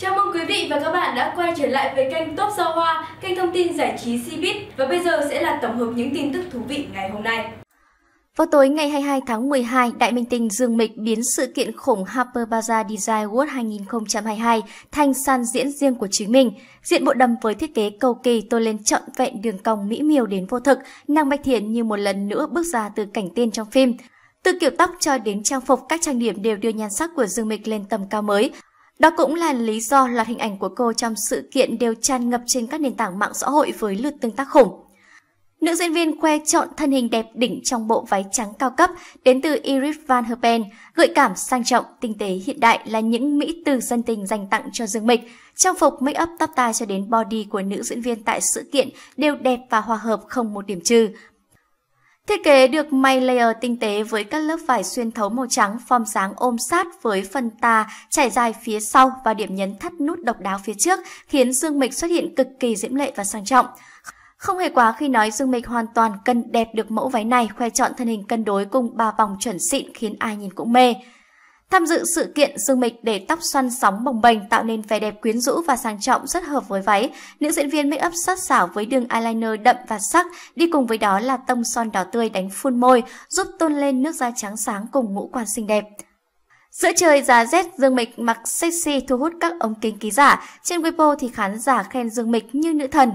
Chào mừng quý vị và các bạn đã quay trở lại với kênh Top Sao Hoa, kênh thông tin giải trí Cbiz và bây giờ sẽ là tổng hợp những tin tức thú vị ngày hôm nay. Vào tối ngày 22 tháng 12, đại minh tinh Dương Mịch biến sự kiện khủng Harper Bazaar Design World 2022 thành sàn diễn riêng của chính mình. Diện bộ đầm với thiết kế cầu kỳ tôi lên trọn vẹn đường cong mỹ miều đến vô thực, nàng Bạch Thiện như một lần nữa bước ra từ cảnh tiên trong phim. Từ kiểu tóc cho đến trang phục, các trang điểm đều đưa nhan sắc của Dương Mịch lên tầm cao mới. Đó cũng là lý do loạt hình ảnh của cô trong sự kiện đều tràn ngập trên các nền tảng mạng xã hội với lượt tương tác khủng. Nữ diễn viên khoe chọn thân hình đẹp đỉnh trong bộ váy trắng cao cấp đến từ Iris Van Herpen, gợi cảm sang trọng, tinh tế hiện đại là những mỹ từ dân tình dành tặng cho Dương Mịch. Trang phục make up tóc tai cho đến body của nữ diễn viên tại sự kiện đều đẹp và hòa hợp không một điểm trừ. Thiết kế được may layer tinh tế với các lớp vải xuyên thấu màu trắng form dáng ôm sát với phần tà trải dài phía sau và điểm nhấn thắt nút độc đáo phía trước khiến dương mịch xuất hiện cực kỳ diễm lệ và sang trọng. Không hề quá khi nói Dương Mịch hoàn toàn cân đẹp được mẫu váy này, khoe chọn thân hình cân đối cùng ba vòng chuẩn xịn khiến ai nhìn cũng mê. Tham dự sự kiện sương mịch để tóc xoăn sóng bồng bềnh tạo nên vẻ đẹp quyến rũ và sang trọng rất hợp với váy. Nữ diễn viên make up sát sảo với đường eyeliner đậm và sắc, đi cùng với đó là tông son đỏ tươi đánh phun môi, giúp tôn lên nước da trắng sáng cùng ngũ quan xinh đẹp. Giữa trời giá rét, Dương Mịch mặc sexy thu hút các ống kính ký giả. Trên Weibo thì khán giả khen Dương Mịch như nữ thần,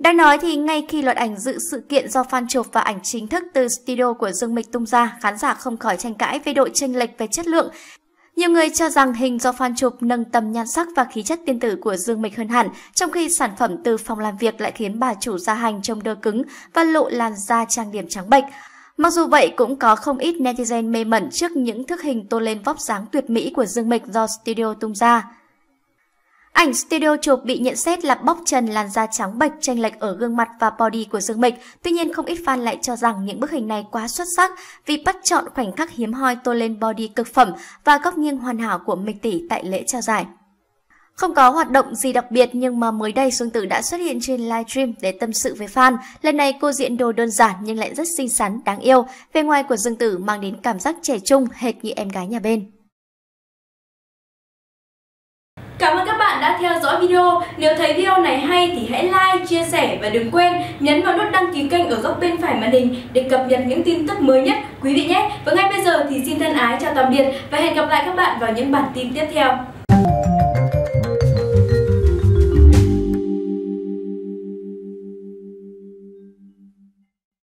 đang nói thì ngay khi loạt ảnh dự sự kiện do fan chụp và ảnh chính thức từ studio của Dương Mịch tung ra, khán giả không khỏi tranh cãi về độ chênh lệch về chất lượng. Nhiều người cho rằng hình do fan chụp nâng tầm nhan sắc và khí chất tiên tử của Dương Mịch hơn hẳn, trong khi sản phẩm từ phòng làm việc lại khiến bà chủ da hành trông đơ cứng và lộ làn da trang điểm trắng bệch. Mặc dù vậy, cũng có không ít netizen mê mẩn trước những thức hình tô lên vóc dáng tuyệt mỹ của Dương Mịch do studio tung ra. Ảnh studio chụp bị nhận xét là bóc trần làn da trắng bệch chênh lệch ở gương mặt và body của Dương Mịch, tuy nhiên không ít fan lại cho rằng những bức hình này quá xuất sắc vì bắt chọn khoảnh khắc hiếm hoi tô lên body cực phẩm và góc nghiêng hoàn hảo của Mịch tỷ tại lễ trao giải. Không có hoạt động gì đặc biệt nhưng mà mới đây Dương Tử đã xuất hiện trên livestream để tâm sự với fan. Lần này cô diện đồ đơn giản nhưng lại rất xinh xắn, đáng yêu. Về ngoài của Dương Tử mang đến cảm giác trẻ trung hệt như em gái nhà bên. Cảm ơn các bạn đã theo dõi video. Nếu thấy video này hay thì hãy like, chia sẻ và đừng quên nhấn vào nút đăng ký kênh ở góc bên phải màn hình để cập nhật những tin tức mới nhất quý vị nhé. Và ngay bây giờ thì xin thân ái chào tạm biệt và hẹn gặp lại các bạn vào những bản tin tiếp theo.